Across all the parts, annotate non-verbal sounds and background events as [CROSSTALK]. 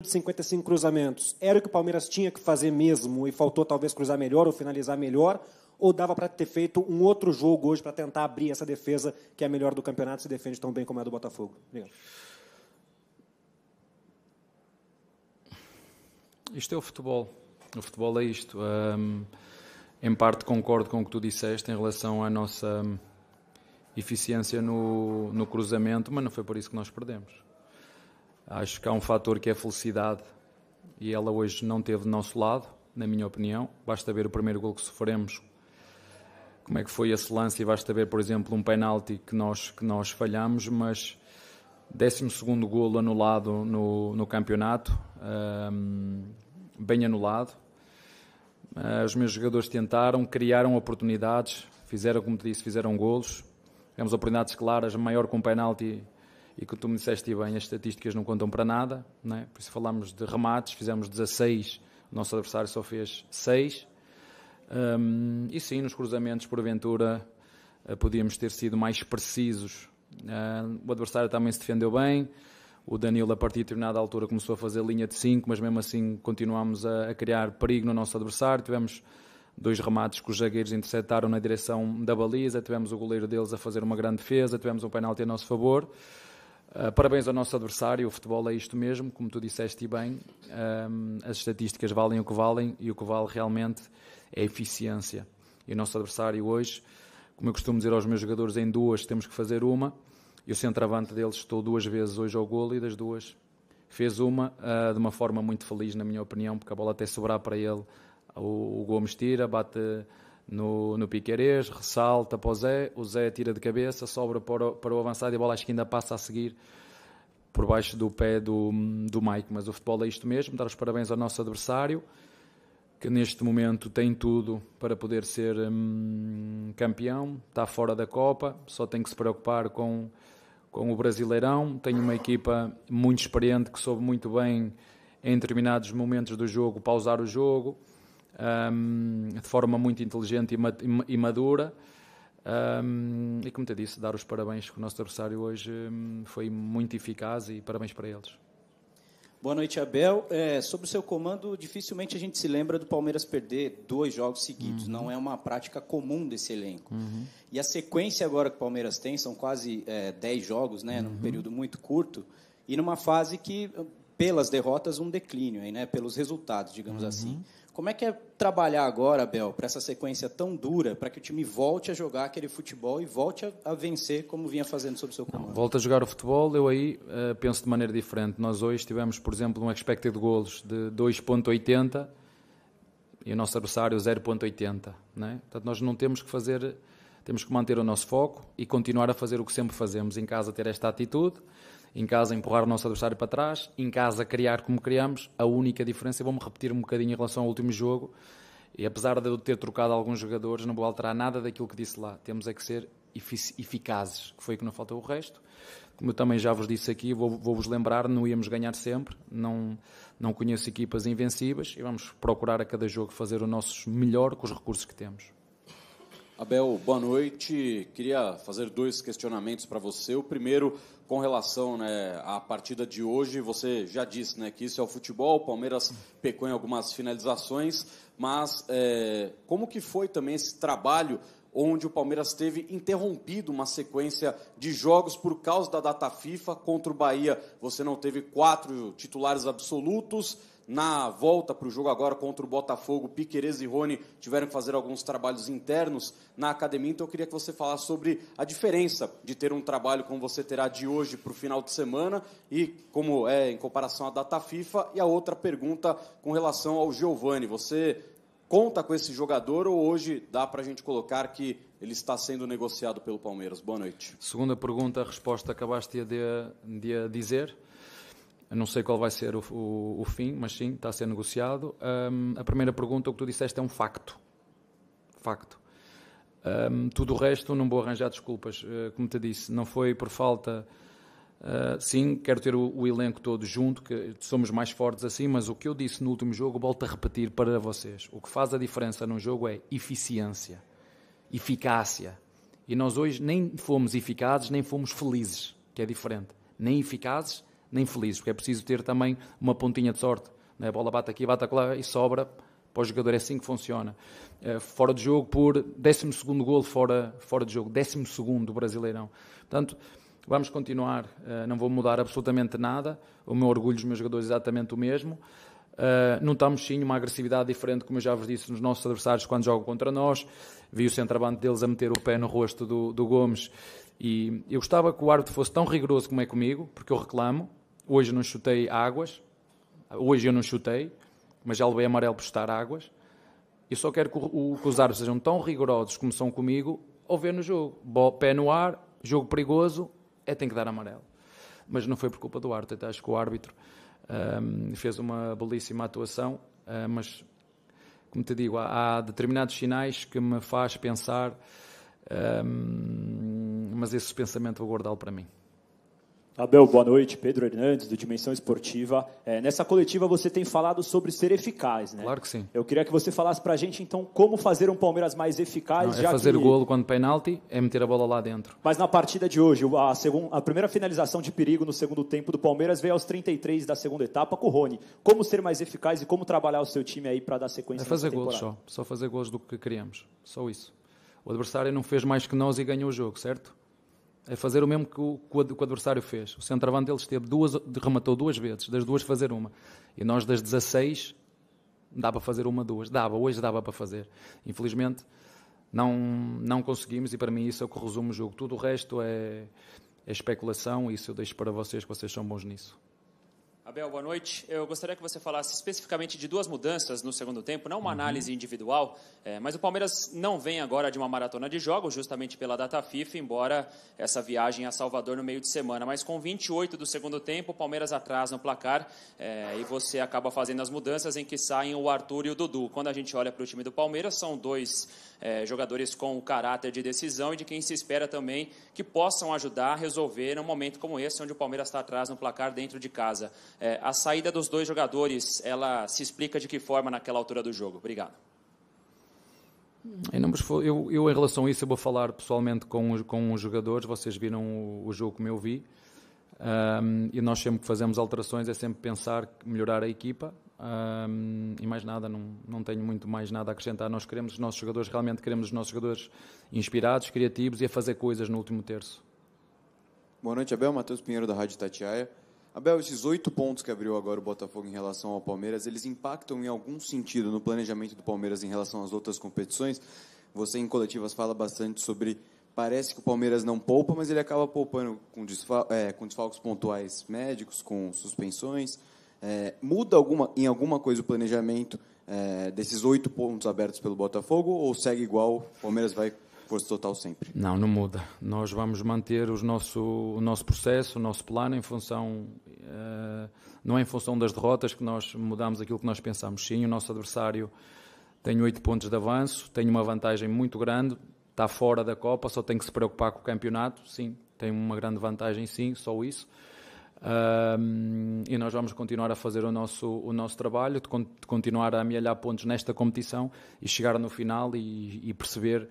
de 55 cruzamentos. Era o que o Palmeiras tinha que fazer mesmo e faltou talvez cruzar melhor ou finalizar melhor? Ou dava para ter feito um outro jogo hoje para tentar abrir essa defesa que é a melhor do campeonato se defende tão bem como é a do Botafogo? Obrigado. Isto é o futebol. O futebol é isto. Um, em parte concordo com o que tu disseste em relação à nossa eficiência no, no cruzamento, mas não foi por isso que nós perdemos. Acho que há um fator que é a felicidade e ela hoje não teve do nosso lado, na minha opinião. Basta ver o primeiro gol que sofremos, como é que foi esse lance e basta ver, por exemplo, um penalti que nós, que nós falhamos, mas 12º golo anulado no, no campeonato, bem anulado. Ah, os meus jogadores tentaram, criaram oportunidades, fizeram, como te disse, fizeram golos. Tivemos oportunidades claras, maior com penalti e que tu me disseste bem, as estatísticas não contam para nada, não é? por isso falámos de remates, fizemos 16, o nosso adversário só fez 6, um, e sim, nos cruzamentos, porventura, eh, podíamos ter sido mais precisos. Uh, o adversário também se defendeu bem, o Danilo, a partir de determinada altura, começou a fazer linha de 5, mas mesmo assim continuámos a, a, criar perigo no nosso adversário. Tivemos dois remates que os zagueiros interceptaram na direção da baliza, tivemos o goleiro deles a fazer uma grande defesa, tivemos um penalti a nosso favor. Ah, parabéns ao nosso adversário, o futebol é isto mesmo, como tu disseste bem, um, as estatísticas valem o que valem e o que vale realmente é a eficiência. E o nosso adversário hoje, como eu costumo dizer aos meus jogadores, em duas temos que fazer uma, e o centroavante deles estou duas vezes hoje ao golo e das duas fez uma uh, de uma forma muito feliz, na minha opinião, porque a bola até sobrar para ele, o, o Gomes tira, bate no, no Piqueires ressalta para o Zé, o Zé tira de cabeça, sobra para o, para o avançado e a bola acho que ainda passa a seguir por baixo do pé do, do Mike. Mas o futebol é isto mesmo, dar os parabéns ao nosso adversário, que neste momento tem tudo para poder ser hum, campeão, está fora da Copa, só tem que se preocupar com, com o Brasileirão, tem uma equipa muito experiente que soube muito bem em determinados momentos do jogo pausar o jogo, um, de forma muito inteligente e madura. Um, e como te disse, dar os parabéns que o nosso adversário hoje um, foi muito eficaz e parabéns para eles. Boa noite, Abel. É, sobre o seu comando, dificilmente a gente se lembra do Palmeiras perder dois jogos seguidos. Uhum. Não é uma prática comum desse elenco. Uhum. E a sequência agora que o Palmeiras tem são quase é, dez jogos, né, uhum. num período muito curto e numa fase que, pelas derrotas, um declínio, aí, né, pelos resultados, digamos uhum. assim. Como é que é trabalhar agora, Abel, para essa sequência tão dura, para que o time volte a jogar aquele futebol e volte a, a vencer como vinha fazendo sob o seu comando? Não, volta a jogar o futebol, eu aí uh, penso de maneira diferente. Nós hoje tivemos, por exemplo, um expected de golos de 2.80 e o nosso adversário 0.80. Né? Portanto, nós não temos que fazer, temos que manter o nosso foco e continuar a fazer o que sempre fazemos em casa, ter esta atitude em casa empurrar o nosso adversário para trás, em casa criar como criamos. A única diferença, vou-me repetir um bocadinho em relação ao último jogo, e apesar de eu ter trocado alguns jogadores, não vou alterar nada daquilo que disse lá. Temos é que ser eficazes, que foi o que não faltou o resto. Como eu também já vos disse aqui, vou-vos vou lembrar, não íamos ganhar sempre, não, não conheço equipas invencíveis e vamos procurar a cada jogo fazer o nosso melhor com os recursos que temos. Abel, boa noite. Queria fazer dois questionamentos para você. O primeiro, com relação né, à partida de hoje, você já disse né, que isso é o futebol, o Palmeiras pecou em algumas finalizações, mas é, como que foi também esse trabalho onde o Palmeiras teve interrompido uma sequência de jogos por causa da data FIFA contra o Bahia? Você não teve quatro titulares absolutos, na volta para o jogo agora contra o Botafogo, Piqueires e Rony tiveram que fazer alguns trabalhos internos na academia, então eu queria que você falasse sobre a diferença de ter um trabalho como você terá de hoje para o final de semana e como é em comparação à data FIFA. E a outra pergunta com relação ao Giovani, você conta com esse jogador ou hoje dá para a gente colocar que ele está sendo negociado pelo Palmeiras? Boa noite. Segunda pergunta, a resposta acabaste de, de dizer. Eu não sei qual vai ser o, o, o, fim, mas sim, está a ser negociado. Um, a primeira pergunta, o que tu disseste, é um facto. Facto. Um, tudo o resto, não vou arranjar desculpas. Uh, como te disse, não foi por falta. Uh, sim, quero ter o, o, elenco todo junto, que somos mais fortes assim, mas o que eu disse no último jogo, volto a repetir para vocês. O que faz a diferença num jogo é eficiência, eficácia. E nós hoje nem fomos eficazes, nem fomos felizes, que é diferente. Nem eficazes, nem felizes, porque é preciso ter também uma pontinha de sorte. Né? A bola bate aqui, bate lá e sobra. Para o jogador é assim que funciona. Eh, fora de jogo por 12 gol fora, fora de jogo, 12 do Brasileirão. Portanto, vamos continuar, eh, não vou mudar absolutamente nada. O meu orgulho dos meus jogadores é exatamente o mesmo. Eh, não notamos sim uma agressividade diferente, como eu já vos disse, nos nossos adversários quando jogam contra nós. Vi o centroavante deles a meter o pé no rosto do, do Gomes. E eu gostava que o árbitro fosse tão rigoroso como é comigo, porque eu reclamo, Hoje não chutei águas, hoje eu não chutei, mas já levei amarelo por estar águas. Eu só quero que, o, que os árbitros sejam tão rigorosos como são comigo Ou ver no jogo. Bo, pé no ar, jogo perigoso, é tem que dar amarelo. Mas não foi por culpa do árbitro, acho que o árbitro um, fez uma belíssima atuação, um, mas como te digo, há, há, determinados sinais que me faz pensar, um, mas esse pensamento vou guardá-lo para mim. Abel, boa noite. Pedro Hernandes, do Dimensão Esportiva. É, nessa coletiva você tem falado sobre ser eficaz, né? Claro que sim. Eu queria que você falasse para a gente, então, como fazer um Palmeiras mais eficaz. Não, é fazer que... golo quando penalti, é meter a bola lá dentro. Mas na partida de hoje, a, segun... a primeira finalização de perigo no segundo tempo do Palmeiras veio aos 33 da segunda etapa com o Rony. Como ser mais eficaz e como trabalhar o seu time aí para dar sequência É fazer gols só. Só fazer gols do que queríamos. Só isso. O adversário não fez mais que nós e ganhou o jogo, certo? É fazer o mesmo que o, que o adversário fez. O centroavante deles teve duas, rematou duas vezes, das duas fazer uma. E nós das 16 dá para fazer uma, duas. Dava, hoje dava para fazer. Infelizmente não, não conseguimos e para mim isso é o que resume o jogo. Tudo o resto é, é especulação e isso eu deixo para vocês, que vocês são bons nisso. Abel, boa noite. Eu gostaria que você falasse especificamente de duas mudanças no segundo tempo, não uma uhum. análise individual, é, mas o Palmeiras não vem agora de uma maratona de jogos, justamente pela data FIFA, embora essa viagem a Salvador no meio de semana. Mas com 28 do segundo tempo, o Palmeiras atrás no placar é, e você acaba fazendo as mudanças em que saem o Arthur e o Dudu. Quando a gente olha para o time do Palmeiras, são dois é, jogadores com o caráter de decisão e de quem se espera também que possam ajudar a resolver um momento como esse, onde o Palmeiras está atrás no placar dentro de casa. É, a saída dos dois jogadores, ela se explica de que forma naquela altura do jogo? Obrigado. eu, eu, em relação a isso, eu vou falar pessoalmente com os, com os jogadores. Vocês viram o, o jogo como eu vi. Um, e nós sempre que fazemos alterações é sempre pensar melhorar a equipa e mais nada, não, não tenho muito mais nada a acrescentar. Nós queremos os nossos jogadores, realmente queremos os nossos jogadores inspirados, criativos e a fazer coisas no último terço. Boa noite, Abel. Matheus Pinheiro, da Rádio Tatiaia. Abel, esses oito pontos que abriu agora o Botafogo em relação ao Palmeiras, eles impactam em algum sentido no planejamento do Palmeiras em relação às outras competições? Você, em coletivas, fala bastante sobre. Parece que o Palmeiras não poupa, mas ele acaba poupando com, desfal é, com desfalques pontuais médicos, com suspensões. É, muda alguma, em alguma coisa o planejamento é, desses oito pontos abertos pelo Botafogo ou segue igual? O Palmeiras vai força total sempre? Não, não muda. Nós vamos manter os nosso, o nosso processo, o nosso plano em função. Uh, não é em função das derrotas que nós mudamos aquilo que nós pensamos. Sim, o nosso adversário tem oito pontos de avanço, tem uma vantagem muito grande, está fora da Copa, só tem que se preocupar com o campeonato. Sim, tem uma grande vantagem, sim, só isso. Um, e nós vamos continuar a fazer o nosso, o nosso trabalho, de, con de, continuar a amelhar pontos nesta competição e chegar no final e, e perceber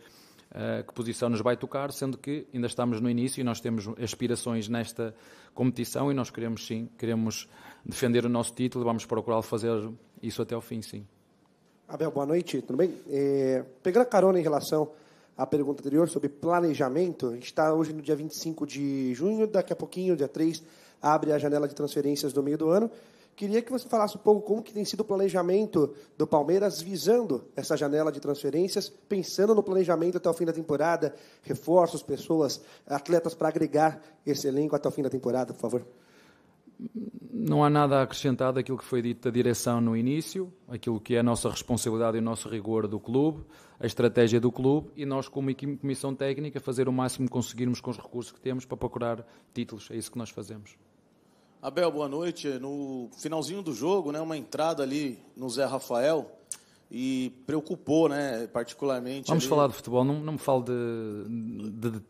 uh, que posição nos vai tocar, sendo que ainda estamos no início e nós temos aspirações nesta competição e nós queremos sim, queremos defender o nosso título, vamos procurar fazer isso até o fim, sim. Abel, boa noite, tudo bem? É, pegando a carona em relação à pergunta anterior sobre planejamento. A gente está hoje no dia 25 de junho, daqui a pouquinho, dia 3, abre a janela de transferências no meio do ano. Queria que você falasse um pouco como que tem sido o planejamento do Palmeiras visando essa janela de transferências, pensando no planejamento até o fim da temporada, reforços, pessoas, atletas para agregar esse elenco até o fim da temporada, por favor. Não há nada a acrescentar daquilo que foi dito da direção no início, aquilo que é a nossa responsabilidade e o nosso rigor do clube, a estratégia do clube e nós, como comissão técnica, fazer o máximo que conseguirmos com os recursos que temos para procurar títulos. É isso que nós fazemos. Abel, boa noite. No finalzinho do jogo, né, uma entrada ali no Zé Rafael e preocupou, né, particularmente. Vamos ali... falar de futebol, não, não me falo de, de, de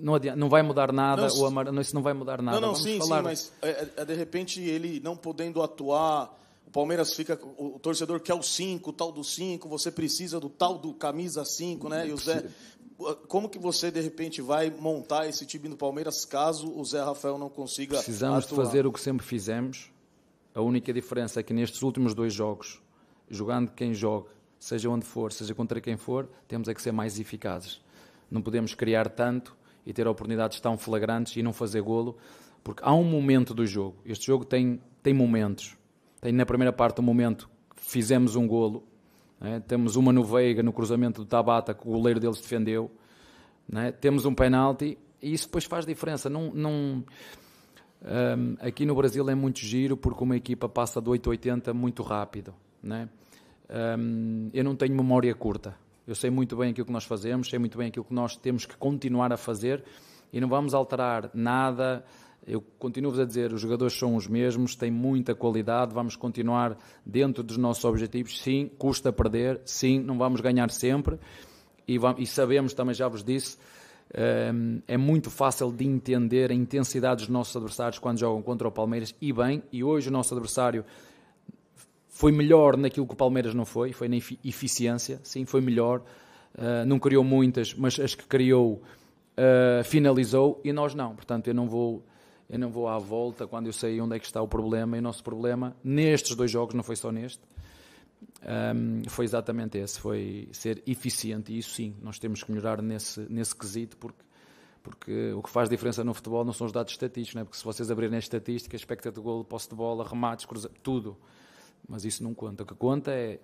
não, adianta, não vai mudar nada, não, o Amar, não, isso não vai mudar nada. Não, não, Vamos sim, falar... sim, mas é, é, de repente ele não podendo atuar, o Palmeiras fica, o, o torcedor quer o 5, o tal do 5, você precisa do tal do camisa 5, né, e o Zé ah, como que você de repente vai montar esse time do Palmeiras caso o Zé Rafael não consiga Precisamos atuar? de fazer o que sempre fizemos. A única diferença é que nestes últimos dois jogos, jogando quem joga, seja onde for, seja contra quem for, temos é que ser mais eficazes. Não podemos criar tanto e ter oportunidades tão flagrantes e não fazer golo, porque há um momento do jogo. Este jogo tem tem momentos. Tem na primeira parte um momento que fizemos um golo é? Temos uma no Veiga, no cruzamento do Tabata, que o goleiro deles defendeu. É? Temos um penalti e isso depois faz diferença. Num, num, um, aqui no Brasil é muito giro porque uma equipa passa de 8,80 muito rápido. Né? Um, eu não tenho memória curta. Eu sei muito bem aquilo que nós fazemos, sei muito bem aquilo que nós temos que continuar a fazer e não vamos alterar nada eu continuo-vos a dizer, os jogadores são os mesmos, têm muita qualidade, vamos continuar dentro dos nossos objetivos. Sim, custa perder, sim, não vamos ganhar sempre. E, vamos, e sabemos, também já vos disse, ehm, é muito fácil de entender a intensidade dos nossos adversários quando jogam contra o Palmeiras, e bem, e hoje o nosso adversário foi melhor naquilo que o Palmeiras não foi, foi na eficiência, sim, foi melhor, eh, não criou muitas, mas as que criou eh, finalizou, e nós não, portanto eu não vou eu não vou à volta quando eu sei onde é que está o problema. E o nosso problema, nestes dois jogos, não foi só neste, foi exatamente esse, foi ser eficiente. E isso sim, nós temos que melhorar nesse, nesse quesito, porque porque o que faz diferença no futebol não são os dados estatísticos, não é? porque se vocês abrirem as estatísticas, expecta de gol, posse de bola, remates, cruza, tudo. Mas isso não conta. O que conta é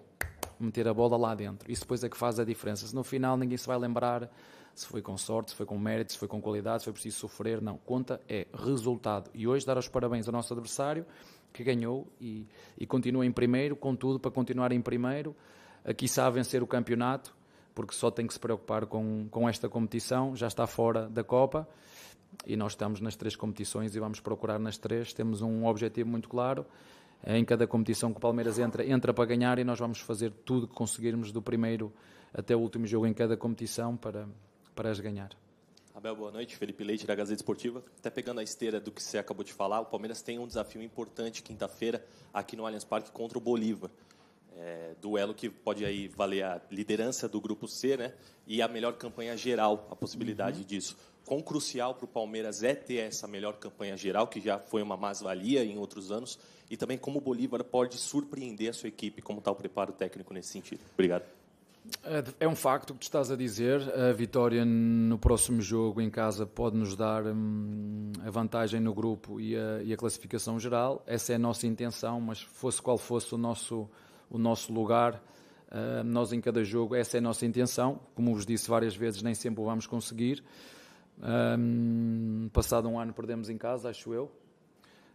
meter a bola lá dentro. Isso depois é que faz a diferença. Se no final ninguém se vai lembrar se foi com sorte, se foi com mérito, se foi com qualidade, se foi preciso sofrer, não. Conta é resultado. E hoje dar os parabéns ao nosso adversário que ganhou e, e continua em primeiro, contudo, para continuar em primeiro, aqui sabe vencer o campeonato, porque só tem que se preocupar com, com esta competição, já está fora da Copa e nós estamos nas três competições e vamos procurar nas três. Temos um objetivo muito claro em cada competição que o Palmeiras entra, entra para ganhar e nós vamos fazer tudo que conseguirmos do primeiro até o último jogo em cada competição para, para as ganhar. Abel, boa noite. Felipe Leite, da Gazeta Esportiva. Até pegando a esteira do que você acabou de falar, o Palmeiras tem um desafio importante quinta-feira aqui no Allianz Parque contra o Bolívar. É, duelo que pode aí valer a liderança do grupo C, né? E a melhor campanha geral, a possibilidade uhum. disso quão crucial para o Palmeiras é ter essa melhor campanha geral, que já foi uma mais-valia em outros anos, e também como o Bolívar pode surpreender a sua equipe, como está o preparo técnico nesse sentido. Obrigado. É, é um facto que tu estás a dizer. A vitória no próximo jogo em casa pode nos dar hum, a vantagem no grupo e a, e a, classificação geral. Essa é a nossa intenção, mas fosse qual fosse o nosso, o nosso lugar, hum, nós em cada jogo, essa é a nossa intenção. Como vos disse várias vezes, nem sempre o vamos conseguir. Um, passado um ano perdemos em casa, acho eu.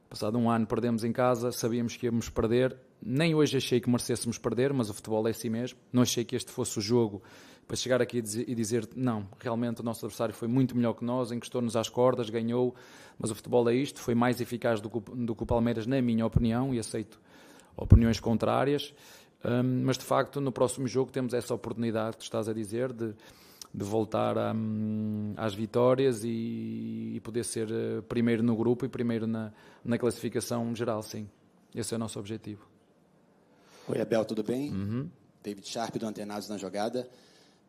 Passado um ano perdemos em casa, sabíamos que íamos perder. Nem hoje achei que merecêssemos perder, mas o futebol é assim mesmo. Não achei que este fosse o jogo para chegar aqui e dizer não, realmente o nosso adversário foi muito melhor que nós, encostou-nos às cordas, ganhou, mas o futebol é isto, foi mais eficaz do que, do que o Palmeiras, na minha opinião, e aceito opiniões contrárias. Um, mas de facto, no próximo jogo temos essa oportunidade que estás a dizer de de voltar a, hum, às vitórias e, e, poder ser eh, primeiro no grupo e primeiro na, na classificação geral, sim. Esse é o nosso objetivo. Oi, Abel, tudo bem? Uhum. David Sharp, do Antenados na Jogada.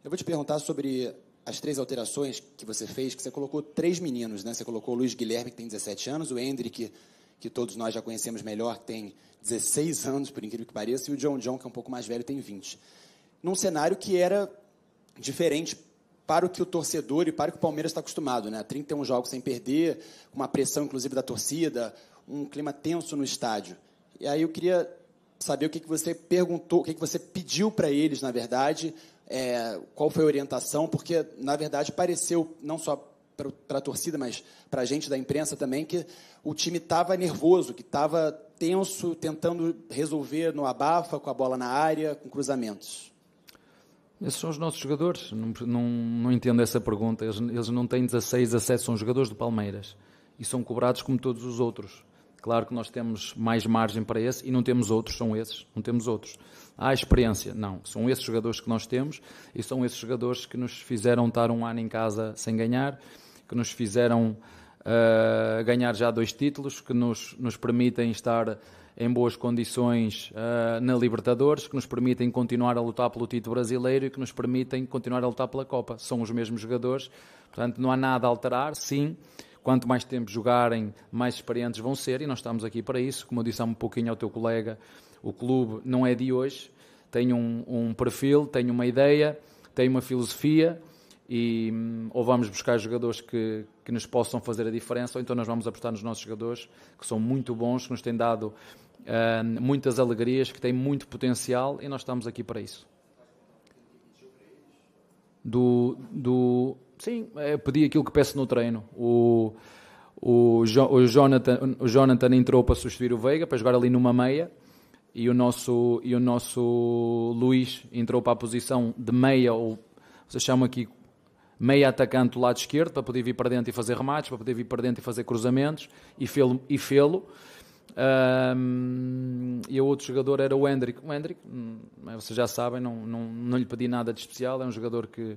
Eu vou te perguntar sobre as três alterações que você fez, que você colocou três meninos, né? Você colocou o Luiz Guilherme, que tem 17 anos, o Hendrick, que, que todos nós já conhecemos melhor, que tem 16 anos, por incrível que pareça, e o John John, que é um pouco mais velho, tem 20. Num cenário que era diferente para o que o torcedor e para o que o Palmeiras está acostumado, né? 31 jogos sem perder, uma pressão inclusive da torcida, um clima tenso no estádio. E aí eu queria saber o que, que você perguntou, o que, que você pediu para eles, na verdade, é, qual foi a orientação, porque na verdade pareceu não só para a torcida, mas para a gente da imprensa também, que o time estava nervoso, que estava tenso, tentando resolver no abafa, com a bola na área, com cruzamentos. Esses são os nossos jogadores. Não, não, não entendo essa pergunta. Eles, eles não têm 16, 17, são jogadores do Palmeiras e são cobrados como todos os outros. Claro que nós temos mais margem para esse e não temos outros, são esses, não temos outros. Há experiência, não. São esses jogadores que nós temos e são esses jogadores que nos fizeram estar um ano em casa sem ganhar, que nos fizeram ganhar já dois títulos que nos, nos permitem estar em boas condições uh, na Libertadores, que nos permitem continuar a lutar pelo título brasileiro e que nos permitem continuar a lutar pela Copa. São os mesmos jogadores, portanto não há nada a alterar, sim. Quanto mais tempo jogarem, mais experientes vão ser, e nós estamos aqui para isso. Como eu disse há um pouquinho ao teu colega, o clube não é de hoje, tem um, um perfil, tem uma ideia, tem uma filosofia, e, hum, ou vamos buscar jogadores que, que nos possam fazer a diferença, ou então nós vamos apostar nos nossos jogadores, que são muito bons, que nos têm dado uh, muitas alegrias, que têm muito potencial, e nós estamos aqui para isso. Do, do, sim, eu pedi aquilo que peço no treino. O, o, jo, o, Jonathan, o Jonathan entrou para substituir o Veiga, para jogar ali numa meia, e o nosso, e o nosso Luís entrou para a posição de meia, ou vocês chamam aqui meio atacante do lado esquerdo para poder vir para dentro e fazer remates, para poder vir para dentro e fazer cruzamentos e fê-lo. E, um, e o outro jogador era o Hendrick. O Hendrick, hum, vocês já sabem, não, não, não lhe pedi nada de especial, é um jogador que,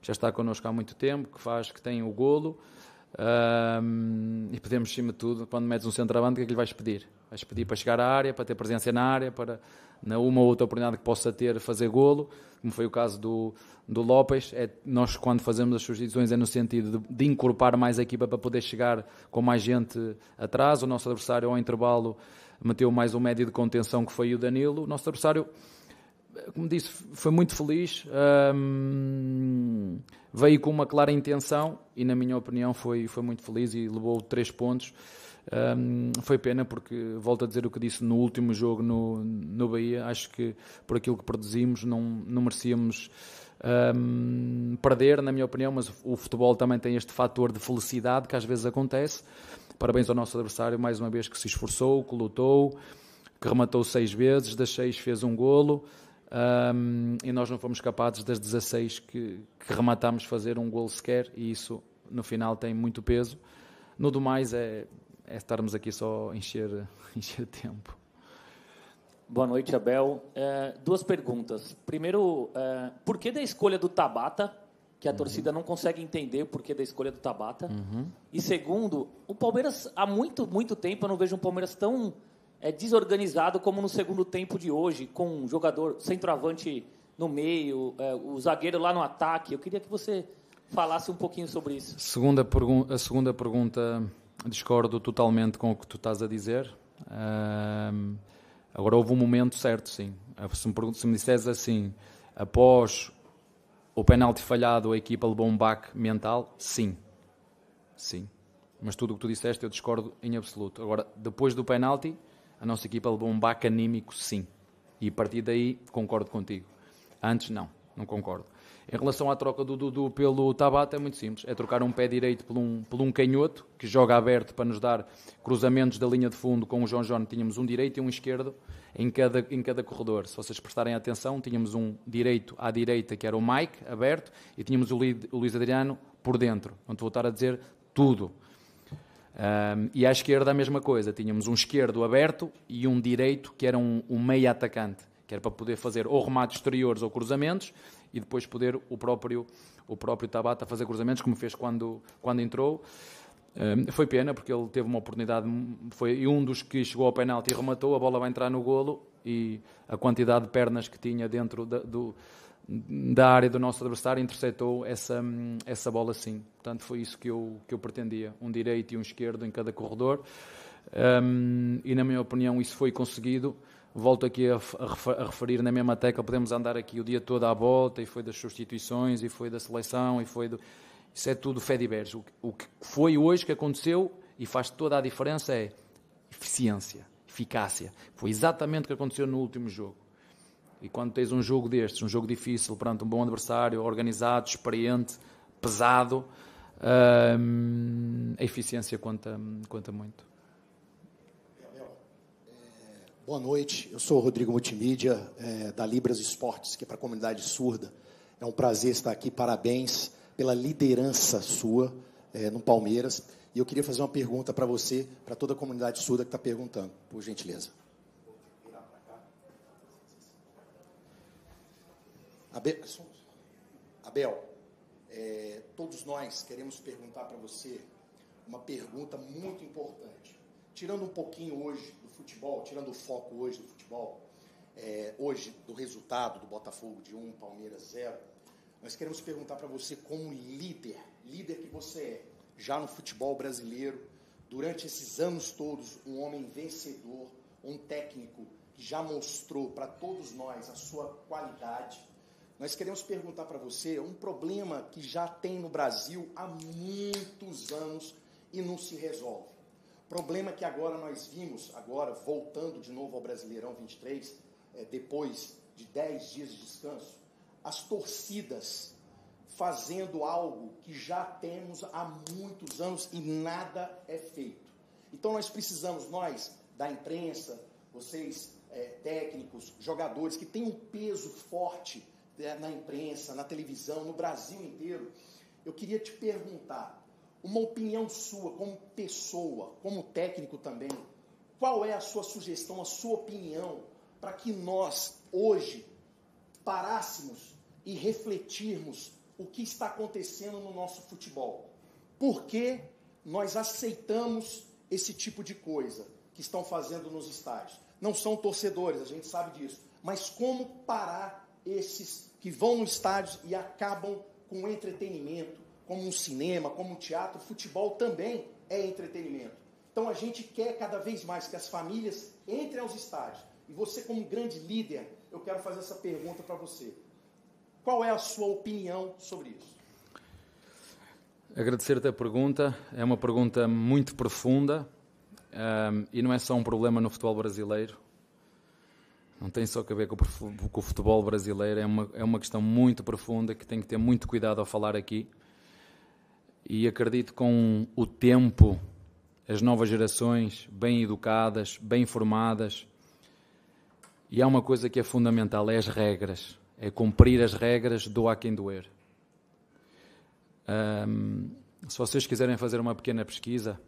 que já está connosco há muito tempo, que faz, que tem o golo, um, e podemos acima de tudo, quando metes um centroavante, o que é que lhe vais pedir? Vais pedir para chegar à área, para ter presença na área, para, na uma ou outra oportunidade que possa ter, fazer golo, como foi o caso do, do López. É, nós, quando fazemos as substituições, é no sentido de, de incorporar mais a equipa para poder chegar com mais gente atrás. O nosso adversário, ao intervalo, meteu mais um médio de contenção, que foi o Danilo. O nosso adversário como disse, foi muito feliz. Um, ehm, veio com uma clara intenção e, na minha opinião, foi, foi muito feliz e levou três pontos. Um, ehm, foi pena porque, volto a dizer o que disse no último jogo no, no Bahia, acho que por aquilo que produzimos não, não merecíamos um, ehm, perder, na minha opinião, mas o futebol também tem este fator de felicidade que às vezes acontece. Parabéns ao nosso adversário, mais uma vez, que se esforçou, que lutou, que rematou seis vezes, das seis fez um golo. Um, e nós não fomos capazes das 16 que, que rematámos fazer um gol sequer e isso no final tem muito peso. No do mais é, é estarmos aqui só encher, [LAUGHS] encher tempo. Boa noite, Abel. É, duas perguntas. Primeiro, é, por que da escolha do Tabata? Que a uhum. torcida não consegue entender o porquê da escolha do Tabata. Uhum. E segundo, o Palmeiras, há muito, muito tempo eu não vejo um Palmeiras tão é desorganizado como no segundo tempo de hoje, com um jogador centroavante no meio, é, o zagueiro lá no ataque. Eu queria que você falasse um pouquinho sobre isso. Segunda a segunda pergunta, discordo totalmente com o que tu estás a dizer. agora, houve um momento certo, sim. Ah, se me, se me disseres assim, após o penalti falhado, a equipa levou um baque mental, sim. Sim. Mas tudo o que tu disseste eu discordo em absoluto. Agora, depois do penalti, a nossa equipa levou um baque anímico, sim. E a partir daí concordo contigo. Antes, não, não concordo. Em relação à troca do Dudu pelo Tabata, é muito simples. É trocar um pé direito por um, por um canhoto, que joga aberto para nos dar cruzamentos da linha de fundo. Com o João João tínhamos um direito e um esquerdo em cada, em cada corredor. Se vocês prestarem atenção, tínhamos um direito à direita, que era o Mike, aberto, e tínhamos o, Luiz Adriano por dentro. Não te vou estar a dizer tudo. Um, e à esquerda a mesma coisa, tínhamos um esquerdo aberto e um direito que era um, um meio atacante, que era para poder fazer ou remates exteriores ou cruzamentos e depois poder o próprio, o próprio Tabata fazer cruzamentos, como fez quando, quando entrou. Um, foi pena, porque ele teve uma oportunidade, foi um dos que chegou ao penalti e rematou, a bola vai entrar no golo e a quantidade de pernas que tinha dentro da, do da área do nosso adversário interceptou essa, essa bola sim. Portanto, foi isso que eu, que eu pretendia: um direito e um esquerdo em cada corredor. Um, e, na minha opinião, isso foi conseguido. Volto aqui a, a, referir na mesma tecla: podemos andar aqui o dia todo à volta, e foi das substituições, e foi da seleção, e foi do. Isso é tudo fé diverso. O, o que foi hoje que aconteceu e faz toda a diferença é eficiência, eficácia. Foi exatamente o que aconteceu no último jogo. E quando tens um jogo destes, um jogo difícil perante um bom adversário, organizado, experiente, pesado, hum, a eficiência conta, conta muito. Boa noite, eu sou o Rodrigo Multimídia, é, da Libras Esportes, que é para a comunidade surda. É um prazer estar aqui, parabéns pela liderança sua é, no Palmeiras. E eu queria fazer uma pergunta para você, para toda a comunidade surda que está perguntando, por gentileza. Abel, Abel é, todos nós queremos perguntar para você uma pergunta muito importante. Tirando um pouquinho hoje do futebol, tirando o foco hoje do futebol, é, hoje do resultado do Botafogo de 1, um, Palmeiras 0, nós queremos perguntar para você como líder, líder que você é, já no futebol brasileiro, durante esses anos todos, um homem vencedor, um técnico que já mostrou para todos nós a sua qualidade, nós queremos perguntar para você um problema que já tem no Brasil há muitos anos e não se resolve. Problema que agora nós vimos, agora voltando de novo ao Brasileirão 23, é, eh, depois de 10 dias de descanso, as torcidas fazendo algo que já temos há muitos anos e nada é feito. Então nós precisamos, nós da imprensa, vocês é, técnicos, jogadores que têm um peso forte é, na imprensa, na televisão, no Brasil inteiro. Eu queria te perguntar, uma opinião sua como pessoa, como técnico também, qual é a sua sugestão, a sua opinião para que nós hoje parássemos e refletirmos o que está acontecendo no nosso futebol? Por que nós aceitamos esse tipo de coisa que estão fazendo nos estádios? Não são torcedores, a gente sabe disso, mas como parar esses que vão nos estádios e acabam com entretenimento, como um cinema, como um teatro, futebol também é entretenimento. Então a gente quer cada vez mais que as famílias entrem aos estádios. E você, como grande líder, eu quero fazer essa pergunta para você. Qual é a sua opinião sobre isso? Agradecer-te a pergunta. É uma pergunta muito profunda um, ehm, e não é só um problema no futebol brasileiro não tem só a ver com o futebol brasileiro, é uma, é uma questão muito profunda que tem que ter muito cuidado ao falar aqui. E acredito com o tempo, as novas gerações, bem educadas, bem formadas. E há uma coisa que é fundamental: é as regras. É cumprir as regras, do a quem doer. Um, se vocês quiserem fazer uma pequena pesquisa,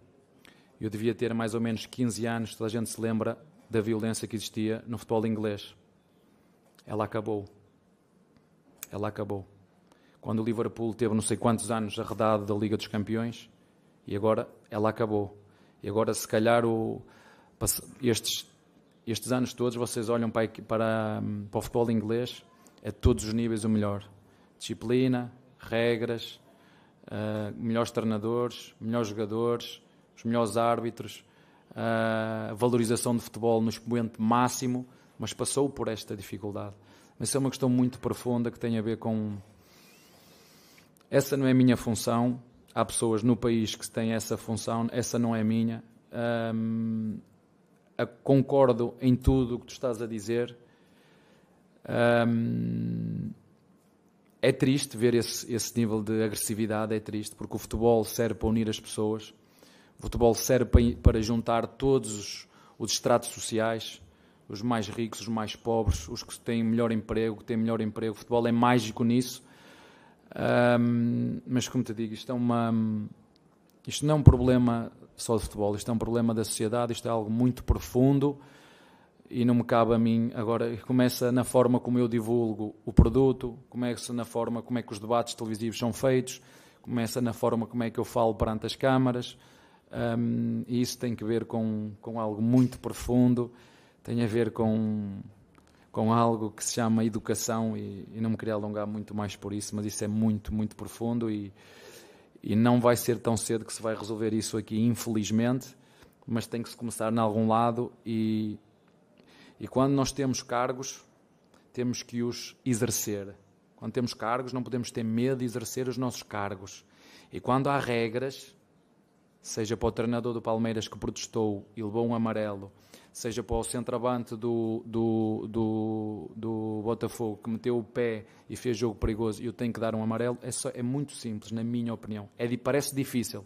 eu devia ter mais ou menos 15 anos, toda a gente se lembra, da violência que existia no futebol inglês. Ela acabou. Ela acabou. Quando o Liverpool teve não sei quantos anos arredado da Liga dos Campeões, e agora ela acabou. E agora, se calhar, o, estes, estes anos todos, vocês olham para, para, hum, para o futebol inglês a é todos os níveis o melhor. Disciplina, regras, uh, melhores treinadores, melhores jogadores, os melhores árbitros, a valorização do futebol no expoente máximo, mas passou por esta dificuldade. Mas isso é uma questão muito profunda que tem a ver com. Essa não é a minha função. Há pessoas no país que têm essa função, essa não é minha. Um, concordo em tudo o que tu estás a dizer. Um, é triste ver esse, esse nível de agressividade, é triste, porque o futebol serve para unir as pessoas o futebol serve para juntar todos os, os estratos sociais, os mais ricos, os mais pobres, os que têm melhor emprego, que têm melhor emprego. O futebol é mágico nisso. Um, mas como te digo, isto é uma isto não é um problema só de futebol, isto é um problema da sociedade, isto é algo muito profundo e não me cabe a mim agora começa na forma como eu divulgo o produto, começa na forma como é que os debates televisivos são feitos, começa na forma como é que eu falo perante as câmaras, um, e isso tem que ver com, com algo muito profundo, tem a ver com, com algo que se chama educação, e, e, não me queria alongar muito mais por isso, mas isso é muito, muito profundo e, e não vai ser tão cedo que se vai resolver isso aqui, infelizmente, mas tem que se começar em algum lado e, e quando nós temos cargos, temos que os exercer. Quando temos cargos, não podemos ter medo de exercer os nossos cargos. E quando há regras, seja para o treinador do Palmeiras que protestou e levou um amarelo, seja para o centroavante do, do, do, do, Botafogo que meteu o pé e fez jogo perigoso e eu tenho que dar um amarelo, é, só, é muito simples, na minha opinião. É, parece difícil,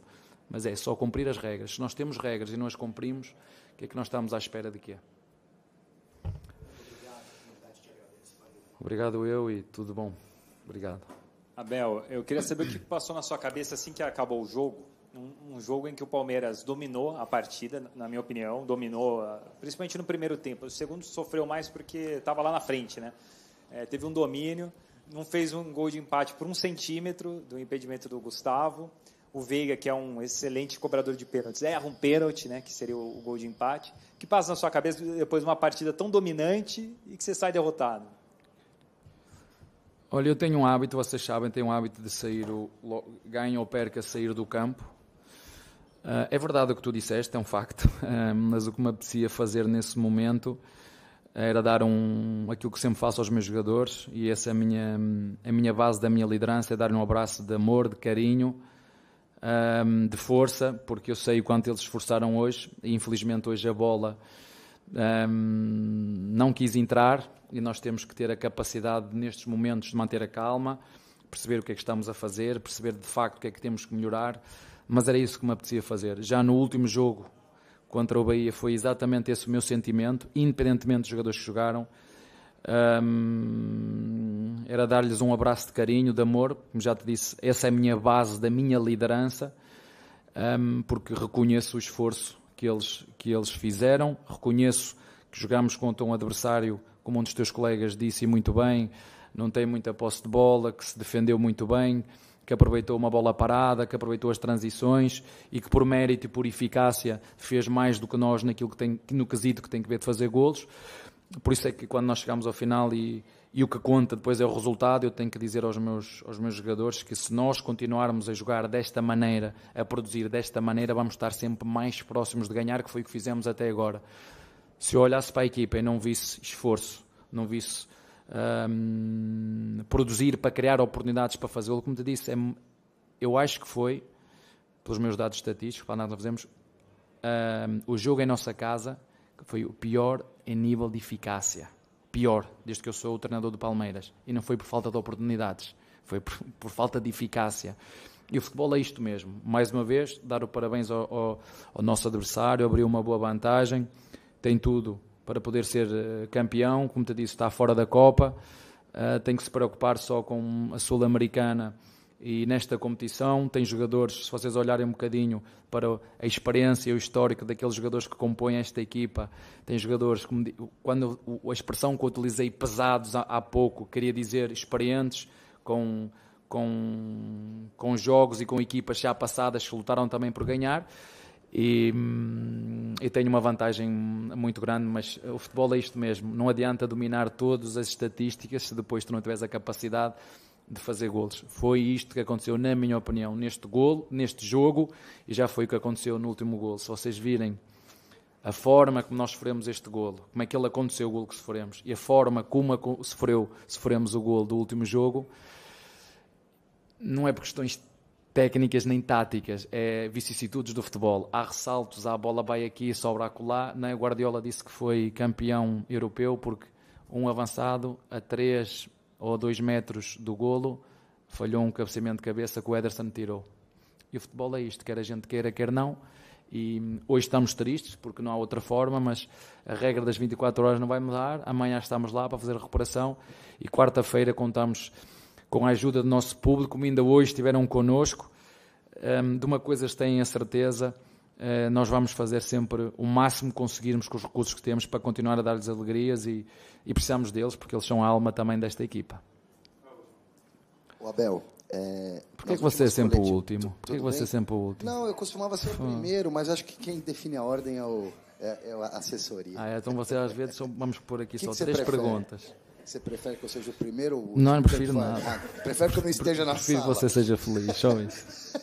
mas é só cumprir as regras. Se nós temos regras e não as cumprimos, o que é que nós estamos à espera de quê? Obrigado eu e tudo bom. Obrigado. Abel, eu queria saber o que passou na sua cabeça assim que acabou o jogo um, um, jogo em que o Palmeiras dominou a partida, na minha opinião, dominou, ah, principalmente no primeiro tempo. O segundo sofreu mais porque estava lá na frente, né? É, teve um domínio, não fez um gol de empate por um centímetro do impedimento do Gustavo. O Veiga, que é um excelente cobrador de pênaltis, erra um pênalti, né, que seria o, o gol de empate. O que passa na sua cabeça depois de uma partida tão dominante e que você sai derrotado? Olha, eu tenho um hábito, vocês sabem, tenho um hábito de sair, o, ganho ou perca, sair do campo Uh, é verdade o que tu disseste, é um facto, uh, [LAUGHS] mas o que me apetecia fazer nesse momento era dar um, aquilo que sempre faço aos meus jogadores e essa é a minha, a minha base da minha liderança, é dar um abraço de amor, de carinho, ah, de força, porque eu sei o quanto eles esforçaram hoje e infelizmente hoje a bola não quis entrar e nós temos que ter a capacidade nestes momentos de manter a calma, perceber o que é que estamos a fazer, perceber de facto o que é que temos que melhorar, mas era isso que me apetecia fazer. Já no último jogo contra o Bahia foi exatamente esse o meu sentimento, independentemente dos jogadores que jogaram. era dar-lhes um abraço de carinho, de amor, como já te disse, essa é a minha base da minha liderança, porque reconheço o esforço que eles, que eles fizeram, reconheço que jogamos contra um adversário, como um dos teus colegas disse muito bem, não tem muita posse de bola, que se defendeu muito bem, que aproveitou uma bola parada, que aproveitou as transições e que por mérito e por eficácia fez mais do que nós naquilo que tem, no quesito que tem que ver de fazer golos. Por isso é que quando nós chegamos ao final e, e o que conta depois é o resultado, eu tenho que dizer aos meus, aos meus jogadores que se nós continuarmos a jogar desta maneira, a produzir desta maneira, vamos estar sempre mais próximos de ganhar, que foi o que fizemos até agora. Se eu olhasse para a equipa e não visse esforço, não visse um, produzir, para criar oportunidades para fazê-lo. Como te disse, é, eu acho que foi, pelos meus dados estatísticos, para nós não um, o jogo em nossa casa foi o pior em nível de eficácia. Pior, desde que eu sou o treinador do Palmeiras. E não foi por falta de oportunidades, foi por, por falta de eficácia. E o futebol é isto mesmo. Mais uma vez, dar o parabéns ao, ao, ao nosso adversário, abriu uma boa vantagem, tem tudo para poder ser eh, campeão. Como te disse, está fora da Copa, uh, tem que se preocupar só com a Sul-Americana. E nesta competição tem jogadores, se vocês olharem um bocadinho para a experiência e o histórico daqueles jogadores que compõem esta equipa, tem jogadores, como, quando a expressão que utilizei pesados há, há pouco, queria dizer experientes, com, com, com jogos e com equipas já passadas que lutaram também por ganhar. E, hum, e tenho uma vantagem muito grande, mas o futebol é isto mesmo. Não adianta dominar todas as estatísticas se depois tu não tiveres a capacidade de fazer golos. Foi isto que aconteceu, na minha opinião, neste golo, neste jogo, e já foi o que aconteceu no último golo. Se vocês virem a forma como nós sofremos este golo, como é que ele aconteceu, o golo que sofremos, e a forma como sofreu, sofremos o golo do último jogo, não é por questões técnicas nem táticas, é vicissitudes do futebol. Há ressaltos, a bola vai aqui, sobra acolá. Né? O Guardiola disse que foi campeão europeu porque um avançado a 3 ou 2 metros do golo falhou um cabeceamento de cabeça que o Ederson tirou. E o futebol é isto, quer a gente queira, quer não. E hoje estamos tristes porque não há outra forma, mas a regra das 24 horas não vai mudar. Amanhã estamos lá para fazer a recuperação e quarta-feira contamos com a ajuda do nosso público, como ainda hoje estiveram connosco. De uma coisa têm a certeza, eh, nós vamos fazer sempre o máximo que conseguirmos com os recursos que temos para continuar a dar-lhes alegrias e, e precisamos deles, porque eles são a alma também desta equipa. O Abel, é, Por é que, você é sempre o último? Por que, você é sempre o último? Não, eu costumava ser o primeiro, mas acho que quem define a ordem é, o, é, é a assessoria. Ah, é, então você às vezes, vamos pôr aqui que só que três prefere? perguntas. Você prefere que eu seja o primeiro ou o último? Não, não prefiro nada. nada. Ah, prefere que eu não esteja na prefiro sala. Prefiro que você seja feliz, só isso.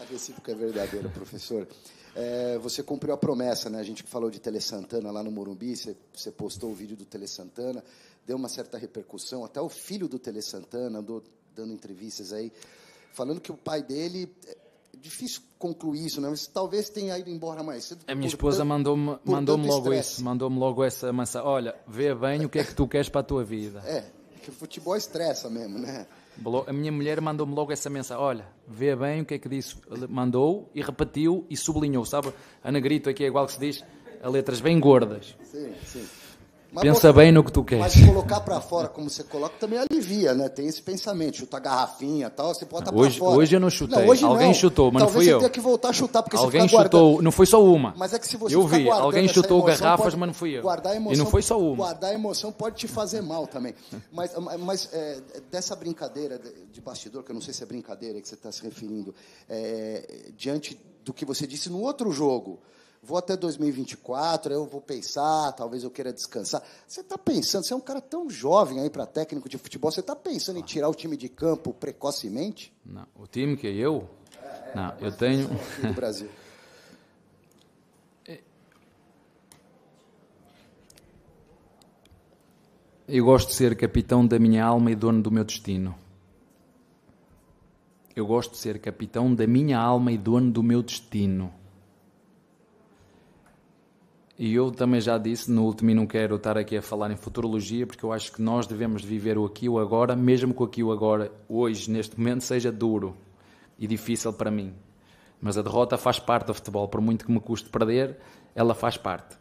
a recíproca é verdadeira, professor. É, você cumpriu a promessa, né? A gente falou de Tele Santana lá no Morumbi, você, você postou o vídeo do Tele Santana, deu uma certa repercussão, até o filho do Tele Santana andou dando entrevistas aí, falando que o pai dele difícil concluir isso, né? Mas talvez tenha ido embora mais A minha esposa mandou-me mandou logo isso, mandou-me logo essa mensagem. Olha, vê bem o que é que tu queres para a tua vida. É, que futebol estressa mesmo, né? A minha mulher mandou-me logo essa mensagem. Olha, vê bem o que é que disse. Mandou e repetiu e sublinhou, sabe? Ana Grito aqui é igual que se diz, a letras bem gordas. Sim, sim. Mas Pensa bem no que tu quer. Mas colocar para fora como você coloca também alivia, né? Tem esse pensamento, chuta garrafinha tal, você bota hoje, fora. Hoje eu não chutei. Não, hoje alguém não. chutou, mas Talvez não fui eu. Talvez você que voltar a chutar, porque alguém você Alguém chutou, guardando... não foi só uma. Mas é que se você Eu vi, alguém chutou garrafas, mas não fui eu. Guardar emoção, e não foi só uma. Guardar emoção pode te fazer mal também. [LAUGHS] Mas, mas é, dessa brincadeira de bastidor, que eu não sei se é brincadeira que você está se referindo, é, diante do que você disse no outro jogo, vou até 2024, eu vou pensar, talvez eu queira descansar. Você está pensando, você é um cara tão jovem aí para técnico de futebol, você está pensando em ah. tirar o time de campo precocemente? Não, o time que eu? É, é, não, eu tenho... [LAUGHS] Do Brasil. eu gosto de ser capitão da minha alma e dono do meu destino. Eu gosto de ser capitão da minha alma e dono do meu destino. E eu também já disse no último, e não quero estar aqui a falar em futurologia, porque eu acho que nós devemos viver o aqui o agora, mesmo que o aqui o agora, hoje, neste momento, seja duro e difícil para mim. Mas a derrota faz parte do futebol, por muito que me custe perder, ela faz parte.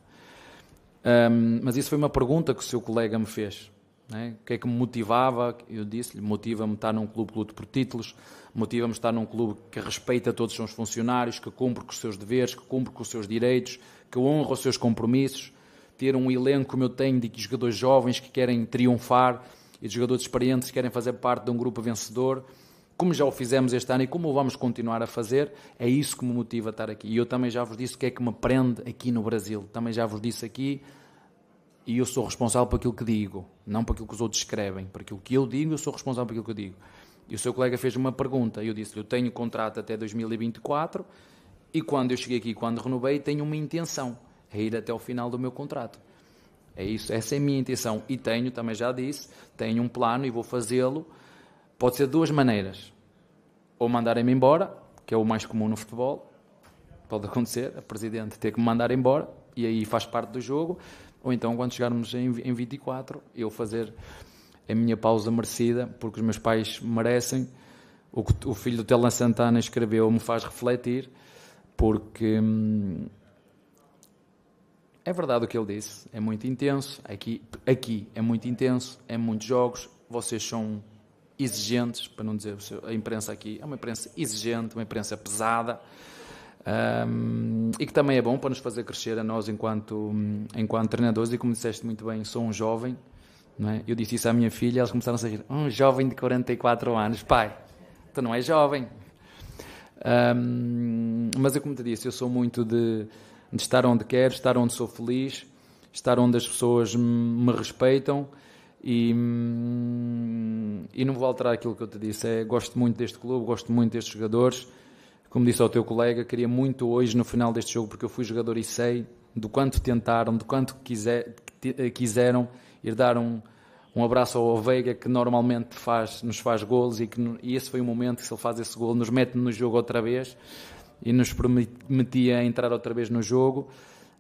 Um, mas isso foi uma pergunta que o seu colega me fez. Né? O que é que me motivava? Eu disse-lhe: motiva-me estar num clube que luta por títulos, motiva-me estar num clube que respeita todos os seus funcionários, que cumpre com os seus deveres, que cumpre com os seus direitos, que honra os seus compromissos. Ter um elenco como eu tenho de jogadores jovens que querem triunfar e de jogadores experientes que querem fazer parte de um grupo vencedor como já o fizemos este ano e como o vamos continuar a fazer, é isso que me motiva a estar aqui. E eu também já vos disse o que é que me prende aqui no Brasil. Também já vos disse aqui e eu sou responsável por aquilo que digo, não por aquilo que os outros escrevem. Por aquilo que eu digo, eu sou responsável por aquilo que eu digo. E o seu colega fez uma pergunta. Eu disse-lhe: Eu tenho contrato até 2024 e quando eu cheguei aqui, quando renovei, tenho uma intenção é ir até o final do meu contrato. É isso, essa é a minha intenção. E tenho, também já disse, tenho um plano e vou fazê-lo. Pode ser de duas maneiras: ou mandarem-me embora, que é o mais comum no futebol, pode acontecer, a presidente ter que me mandar embora, e aí faz parte do jogo ou então, quando chegarmos em, em 24, eu fazer a minha pausa merecida, porque os meus pais merecem. O que o filho do Telan Santana escreveu me faz refletir, porque hum, é verdade o que ele disse. É muito intenso. Aqui, aqui é muito intenso, é muitos jogos. Vocês são exigentes, para não dizer a imprensa aqui, é uma imprensa exigente, uma imprensa pesada. Um, e que também é bom para nos fazer crescer a nós enquanto, enquanto treinadores. E como disseste muito bem, sou um jovem. Não é? Eu disse isso à minha filha, elas começaram a sair: um jovem de 44 anos, pai, tu não és jovem. Um, mas eu, como te disse, eu sou muito de, de, estar onde quero, estar onde sou feliz, estar onde as pessoas me respeitam. E, e não vou alterar aquilo que eu te disse. É, gosto muito deste clube, gosto muito destes jogadores como disse ao teu colega, queria muito hoje, no final deste jogo, porque eu fui jogador e sei do quanto tentaram, do quanto quiser, eh, quiseram ir dar um, um abraço ao Veiga, que normalmente faz, nos faz golos, e, que, e esse foi o momento que, se ele faz esse gol, nos mete no jogo outra vez e nos prometia entrar outra vez no jogo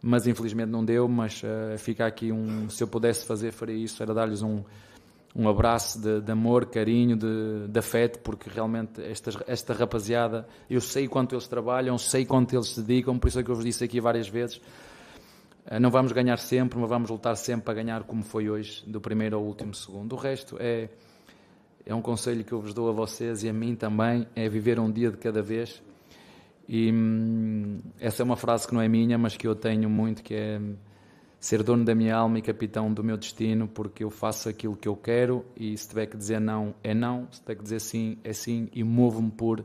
mas infelizmente não deu. Mas uh, fica aqui um. Se eu pudesse fazer, faria isso. Era dar-lhes um, um abraço de, de amor, carinho, de, de, afeto, porque realmente esta, esta rapaziada, eu sei quanto eles trabalham, sei quanto eles se dedicam, por isso é que eu vos disse aqui várias vezes, eh, não vamos ganhar sempre, mas vamos lutar sempre para ganhar como foi hoje, do primeiro ao último segundo. O resto é, é um conselho que eu vos dou a vocês e a mim também, é viver um dia de cada vez. E hum, essa é uma frase que não é minha, mas que eu tenho muito, que é ser dono da minha alma e capitão do meu destino, porque eu faço aquilo que eu quero e se tiver que dizer não, é não, se tiver que dizer sim, é sim, e movo-me por,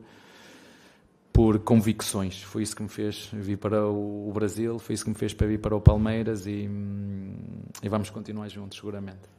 por convicções. Foi isso que me fez vir para o Brasil, foi isso que me fez para vir para o Palmeiras e, hum, e vamos continuar juntos, seguramente.